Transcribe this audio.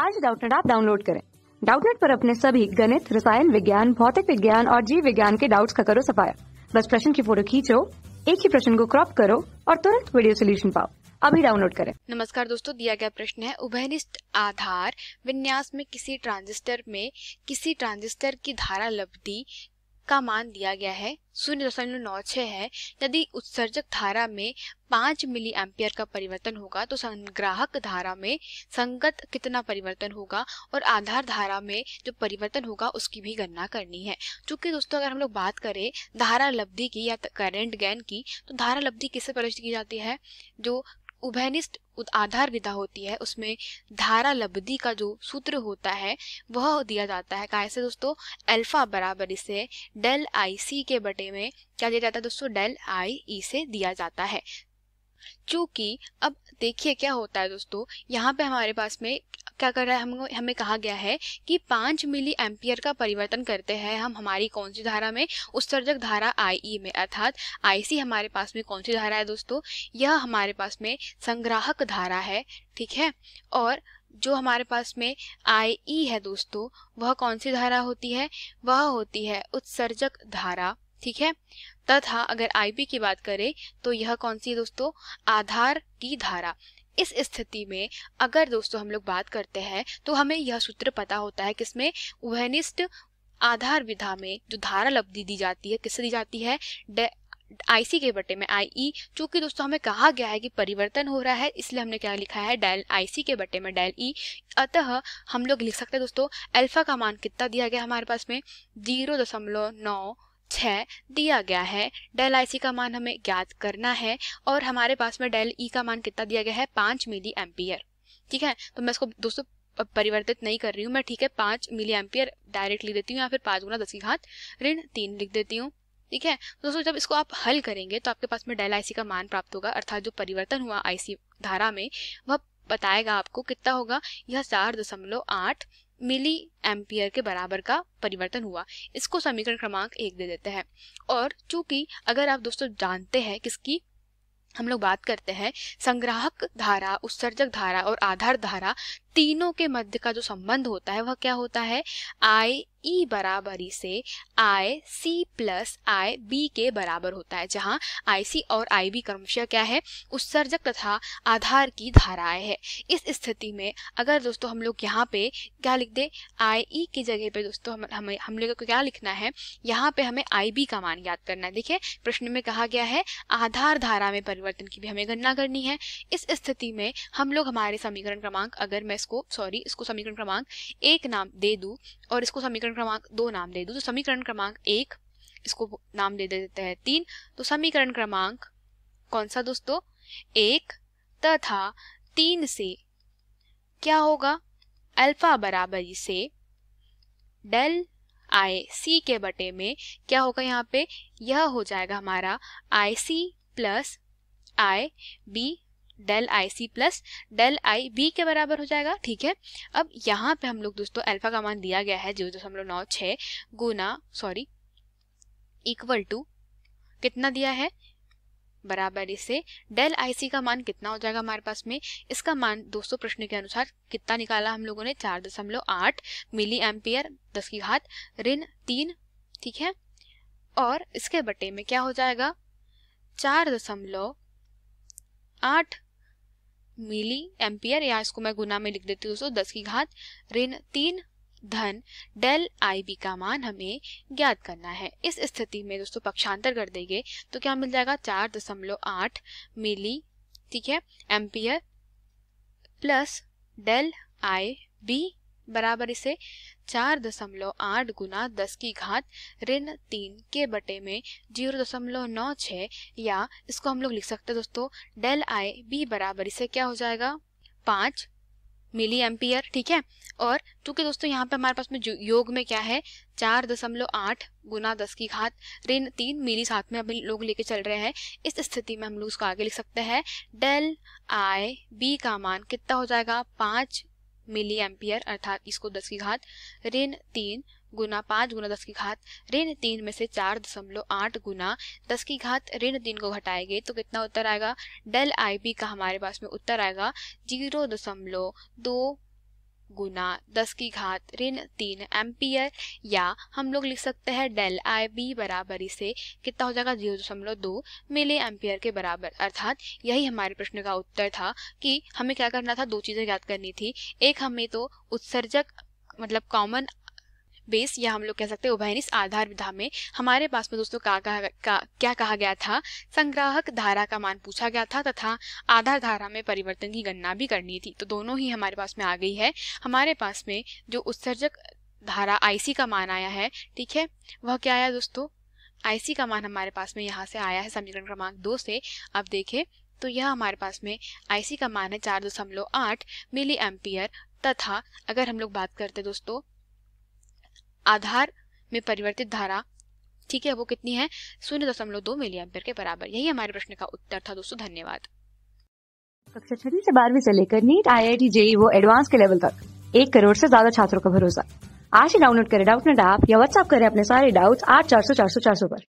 आज डाउटनेट आप डाउनलोड करें डाउटनेट पर अपने सभी गणित रसायन विज्ञान भौतिक विज्ञान और जीव विज्ञान के डाउट्स का करो सफाया बस प्रश्न की फोटो खींचो एक ही प्रश्न को क्रॉप करो और तुरंत वीडियो सोल्यूशन पाओ अभी डाउनलोड करें नमस्कार दोस्तों दिया गया प्रश्न है उभयनिष्ठ आधार विन्यास में किसी ट्रांजिस्टर में किसी ट्रांजिस्टर की धारा लब्धि का मान दिया गया है शून्य दशमलव नौ छः है यदि उत्सर्जक धारा में पाँच मिली एम्पियर का परिवर्तन होगा तो संग्राहक धारा में संगत कितना परिवर्तन होगा और आधार धारा में जो परिवर्तन होगा उसकी भी गणना करनी है चूंकि दोस्तों अगर हम लोग बात करें धारा लब्धि की या करंट गैन की तो धारा लब्धि किससे प्रदर्शित की जाती है जो उभयनिष्ठ आधार विधा होती है उसमें धारा लब्धि का जो सूत्र होता है वह दिया जाता है कैसे दोस्तों अल्फा बराबर इसे डेल आई सी के बटे में क्या दिया जाता है दोस्तों डेल आई ई से दिया जाता है क्योंकि अब देखिए क्या होता है दोस्तों यहाँ पे हमारे पास में क्या कर रहा है हमको हमें कहा गया है कि पाँच मिली एम्पियर का परिवर्तन करते हैं हम हमारी कौन सी धारा में उत्सर्जक धारा आई e में अर्थात आई हमारे पास में कौन सी धारा है दोस्तों यह हमारे पास में संग्राहक धारा है ठीक है और जो हमारे पास में आई ई e है दोस्तों वह कौन सी धारा होती है वह होती है उत्सर्जक धारा ठीक है तथा अगर बी की बात करें तो यह कौन सी दोस्तों आधार की धारा इस स्थिति में अगर दोस्तों हम लोग बात करते हैं तो हमें यह सूत्र पता होता है किसमें उभयनिष्ठ आधार विधा में जो धारा लब्धि दी जाती है किससे दी जाती है आईसी के बटे में आई ई चूंकि दोस्तों हमें कहा गया है कि परिवर्तन हो रहा है इसलिए हमने क्या लिखा है डेल आईसी के बटे में डेल ई अतः हम लोग लिख सकते हैं दोस्तों अल्फा का मान कितना दिया गया हमारे पास में जीरो दशमलव नौ छः दिया गया है डेल आई सी का मान हमें ज्ञात करना है और हमारे पास में डेल ई का मान कितना दिया गया है पाँच मिली एम्पियर ठीक है तो मैं इसको दोस्तों परिवर्तित नहीं कर रही हूँ मैं ठीक है पाँच मिली एम्पियर डायरेक्ट लिख देती हूँ या फिर पाँच गुना दस की घात ऋण तीन लिख देती हूँ ठीक है दोस्तों जब इसको आप हल करेंगे तो आपके पास में डेल आईसी का मान प्राप्त होगा अर्थात जो परिवर्तन हुआ आईसी धारा में वह बताएगा आपको कितना होगा यह चार दशमलव आठ मिली एम्पियर के बराबर का परिवर्तन हुआ इसको समीकरण क्रमांक एक दे देते हैं और चूंकि अगर आप दोस्तों जानते हैं किसकी हम लोग बात करते हैं संग्राहक धारा उत्सर्जक धारा और आधार धारा तीनों के मध्य का जो संबंध होता है वह क्या होता है आई ई e बराबरी से आई सी प्लस आई बी के बराबर होता है जहां आई सी और आई बी क्रमशः क्या है उत्सर्जक तथा आधार की धाराएं है इस स्थिति में अगर दोस्तों हम लोग यहाँ पे क्या लिख दे आई ई e की जगह पे दोस्तों हम हमें हम लोगों को क्या लिखना है यहाँ पे हमें आई बी का मान याद करना है देखिये प्रश्न में कहा गया है आधार धारा में पर परिवर्तन की भी हमें गणना करनी है इस स्थिति में हम लोग हमारे समीकरण क्रमांक अगर मैं इसको सॉरी इसको समीकरण क्रमांक एक नाम दे दूँ और इसको समीकरण क्रमांक दो नाम दे दूँ तो समीकरण क्रमांक एक इसको नाम दे देते हैं तीन तो समीकरण क्रमांक कौन सा दोस्तों एक तथा तीन से क्या होगा अल्फा बराबरी से डेल आई सी के बटे में क्या होगा यहाँ पे यह हो जाएगा हमारा I C plus I B del I C plus del I B के बराबर हो जाएगा ठीक है अब यहाँ पे हम लोग दोस्तों अल्फा का मान दिया गया है जीरो दशमलव तो नौ छः गुना सॉरी इक्वल टू कितना दिया है बराबर इसे डेल आई सी का मान कितना हो जाएगा हमारे पास में इसका मान दोस्तों प्रश्न के अनुसार कितना निकाला हम लोगों ने चार दशमलव आठ मिली एम्पियर दस की घात ऋण तीन ठीक है और इसके बटे में क्या हो जाएगा चार दशमलव आठ मिली एम्पियर या इसको मैं गुना में लिख देती हूँ दस की घात ऋण तीन धन डेल आई बी का मान हमें ज्ञात करना है इस स्थिति में दोस्तों पक्षांतर कर देंगे तो क्या मिल जाएगा चार दशमलव आठ मिली ठीक है ampere plus del I B बराबर इसे चार दशमलव आठ गुना दस की घात ऋण तीन के बटे में जीरो दशमलव नौ छ या इसको हम लोग लिख सकते हैं दोस्तों डेल आई बी बराबर इसे क्या हो जाएगा पाँच मिली एम्पियर ठीक है और चूंकि दोस्तों यहाँ पे हमारे पास में योग में क्या है चार दशमलव आठ गुना दस की घात ऋण तीन मिली साथ में अभी लोग लेके चल रहे हैं इस स्थिति में हम लोग उसको आगे लिख सकते हैं डेल आई बी का मान कितना हो जाएगा पाँच मिली एम्पियर अर्थात इसको दस की घात ऋण तीन गुना पाँच गुना दस की घात ऋण तीन में से चार दशमलव आठ गुना दस की घात ऋण तीन को घटाएंगे तो कितना उत्तर आएगा डेल आई बी का हमारे पास में उत्तर आएगा जीरो दशमलव दो गुना दस की घात ऋण तीन एम्पियर या हम लोग लिख सकते हैं डेल आई बी बराबर इसे कितना हो जाएगा जीरो दशमलव दो मिले एम्पियर के बराबर अर्थात यही हमारे प्रश्न का उत्तर था कि हमें क्या करना था दो चीज़ें याद करनी थी एक हमें तो उत्सर्जक मतलब कॉमन बेस या हम लोग कह सकते हैं उभयनिस आधार विधा में हमारे पास में दोस्तों का, का, का, क्या कहा गया था संग्राहक धारा का मान पूछा गया था तथा आधार धारा में परिवर्तन की गणना भी करनी थी तो दोनों ही हमारे पास में आ गई है हमारे पास में जो उत्सर्जक धारा आईसी का मान आया है ठीक है वह क्या आया दोस्तों आईसी का मान हमारे पास में यहाँ से आया है समीकरण क्रमांक दो से अब देखें तो यह हमारे पास में आईसी का मान है चार दशमलव आठ मिली एम्पियर तथा अगर हम लोग बात करते दोस्तों आधार में परिवर्तित धारा ठीक है वो कितनी है शून्य दशमलव दो मिली एम्पियर के बराबर यही हमारे प्रश्न का उत्तर था दोस्तों धन्यवाद कक्षा छठी से बारहवीं से लेकर NEET I I T JEE वो एडवांस के लेवल तक एक करोड़ से ज्यादा छात्रों का भरोसा आज ही डाउनलोड करें डाउट नेट ऐप या व्हाट्सअप करें अपने सारे डाउट्स आठ चार सौ चार सौ चार सौ पर